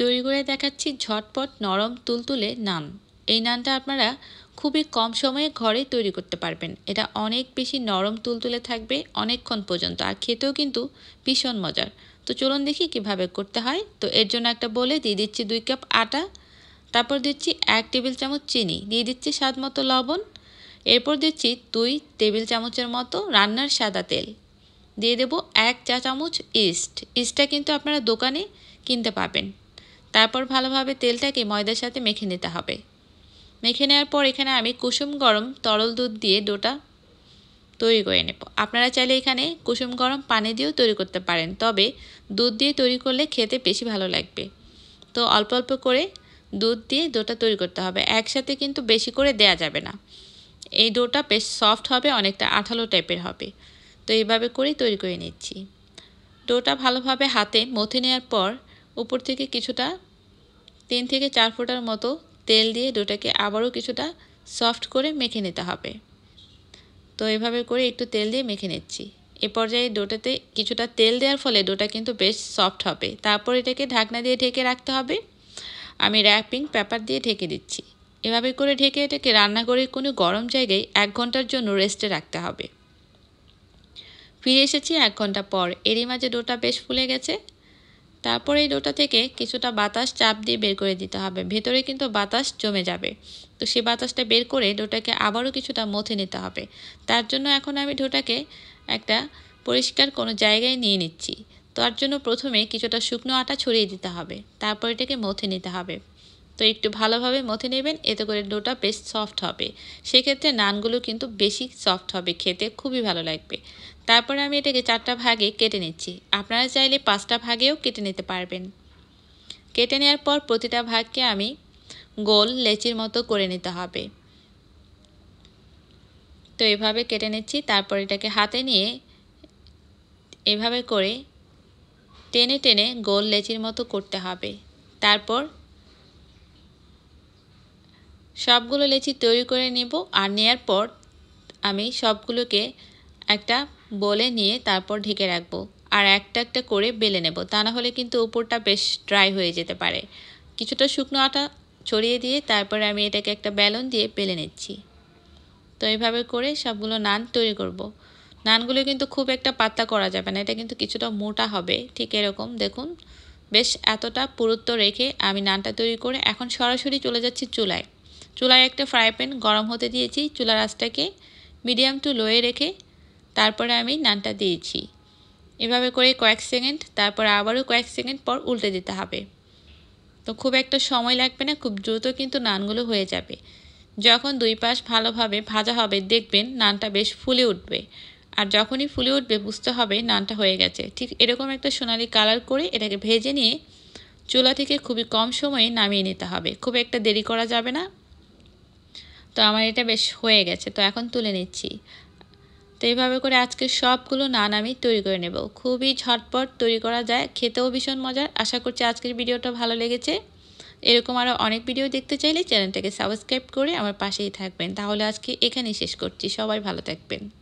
তৈরি করে দেখাচ্ছি ঝটপট নরম তুলতুলে নান এই নানটা আপনারা খুবই কম সময়ে ঘরে তৈরি করতে পারবেন এটা অনেক বেশি নরম তুলতুলে থাকবে অনেকক্ষণ পর্যন্ত আর খেতেও কিন্তু ভীষণ মজার তো চলুন দেখি কিভাবে করতে হয় তো এর জন্য একটা বলে দিয়ে দিচ্ছি দুই কাপ আটা তারপর দিচ্ছি এক টেবিল চামচ চিনি দিয়ে দিচ্ছি স্বাদ মতো লবণ এরপর দিচ্ছি দুই টেবিল চামচের মতো রান্নার সাদা তেল দিয়ে দেব এক চা চামচ ইস্ট ইস্টটা কিন্তু আপনারা দোকানে কিনতে পাবেন তারপর ভালোভাবে তেলটাকে ময়দার সাথে মেখে নিতে হবে মেখে নেওয়ার পর এখানে আমি কুসুম গরম তরল দুধ দিয়ে ডোটা তৈরি করে নেব আপনারা চাইলে এখানে কুসুম গরম পানি দিয়েও তৈরি করতে পারেন তবে দুধ দিয়ে তৈরি করলে খেতে বেশি ভালো লাগবে তো অল্প অল্প করে দুধ দিয়ে ডোটা তৈরি করতে হবে একসাথে কিন্তু বেশি করে দেয়া যাবে না এই ডোটা বেশ সফট হবে অনেকটা আঠালো টাইপের হবে তো এইভাবে করেই তৈরি করে নিচ্ছি ডোটা ভালোভাবে হাতে মথে নেওয়ার পর উপর থেকে কিছুটা তিন থেকে চার ফোঁটার মতো তেল দিয়ে ডোটাকে আবারও কিছুটা সফট করে মেখে নিতে হবে তো এভাবে করে একটু তেল দিয়ে মেখে নিচ্ছি এ পর্যায়ে ডোটাতে কিছুটা তেল দেওয়ার ফলে ডোটা কিন্তু বেশ সফট হবে তারপর এটাকে ঢাকনা দিয়ে ঢেকে রাখতে হবে আমি র্যাপিং পেপার দিয়ে ঢেকে দিচ্ছি এভাবে করে ঢেকে এটাকে রান্না করে কোনো গরম জায়গায় এক ঘন্টার জন্য রেস্টে রাখতে হবে ফিরে এসেছি এক ঘন্টা পর এরই মাঝে ডোটা বেশ ফুলে গেছে তারপর এই ডোটা থেকে কিছুটা বাতাস চাপ দিয়ে বের করে দিতে হবে ভেতরে কিন্তু বাতাস জমে যাবে তো সেই বাতাসটা বের করে ডোটাকে আবারও কিছুটা মথে নিতে হবে তার জন্য এখন আমি ডোটাকে একটা পরিষ্কার কোনো জায়গায় নিয়ে নিচ্ছি তার জন্য প্রথমে কিছুটা শুকনো আটা ছড়িয়ে দিতে হবে তারপর এটাকে মথে নিতে হবে তো একটু ভালোভাবে মথে নেবেন এতে করে ডোটা বেশ সফট হবে সেক্ষেত্রে নানগুলো কিন্তু বেশি সফট হবে খেতে খুবই ভালো লাগবে তারপরে আমি এটাকে চারটা ভাগে কেটে নিচ্ছি আপনারা চাইলে পাঁচটা ভাগেও কেটে নিতে পারবেন কেটে নেওয়ার পর প্রতিটা ভাগকে আমি গোল লেচির মতো করে নিতে হবে তো এভাবে কেটে নিচ্ছি তারপর এটাকে হাতে নিয়ে এভাবে করে টেনে টেনে গোল লেচির মতো করতে হবে তারপর সবগুলো লেচি তৈরি করে নেব আর নেয়ার পর আমি সবগুলোকে একটা বলে নিয়ে তারপর ঢেকে রাখবো আর একটা একটা করে বেলে নেব তা না হলে কিন্তু উপরটা বেশ ড্রাই হয়ে যেতে পারে কিছুটা শুকনো আটা ছড়িয়ে দিয়ে তারপরে আমি এটাকে একটা ব্যালন দিয়ে বেলে নিচ্ছি তো এইভাবে করে সবগুলো নান তৈরি করব। নানগুলো কিন্তু খুব একটা পাত্তা করা যাবে না এটা কিন্তু কিছুটা মোটা হবে ঠিক এরকম দেখুন বেশ এতটা পুরুত্ব রেখে আমি নানটা তৈরি করে এখন সরাসরি চলে যাচ্ছি চুলায় চুলায় একটা ফ্রাই প্যান গরম হতে দিয়েছি চুলার আঁচটাকে মিডিয়াম টু লোয়ে রেখে তারপরে আমি নানটা দিয়েছি এভাবে করে কয়েক সেকেন্ড তারপর আবারও কয়েক সেকেন্ড পর উল্টে দিতে হবে তো খুব একটা সময় লাগবে না খুব দ্রুত কিন্তু নানগুলো হয়ে যাবে যখন দুই পাশ ভালোভাবে ভাজা হবে দেখবেন নানটা বেশ ফুলে উঠবে আর যখনই ফুলে উঠবে বুঝতে হবে নানটা হয়ে গেছে ঠিক এরকম একটা সোনালি কালার করে এটাকে ভেজে নিয়ে চুলা থেকে খুবই কম সময়ে নামিয়ে নিতে হবে খুব একটা দেরি করা যাবে না তো আমার এটা বেশ হয়ে গেছে তো এখন তুলে নিচ্ছি তো এইভাবে করে আজকে সবগুলো নান আমি তৈরি করে নেব খুবই ঝটপট তৈরি করা যায় খেতেও ভীষণ মজার আশা করছি আজকের ভিডিওটা ভালো লেগেছে এরকম আরও অনেক ভিডিও দেখতে চাইলে চ্যানেলটাকে সাবস্ক্রাইব করে আমার পাশেই থাকবেন তাহলে আজকে এখানেই শেষ করছি সবাই ভালো থাকবেন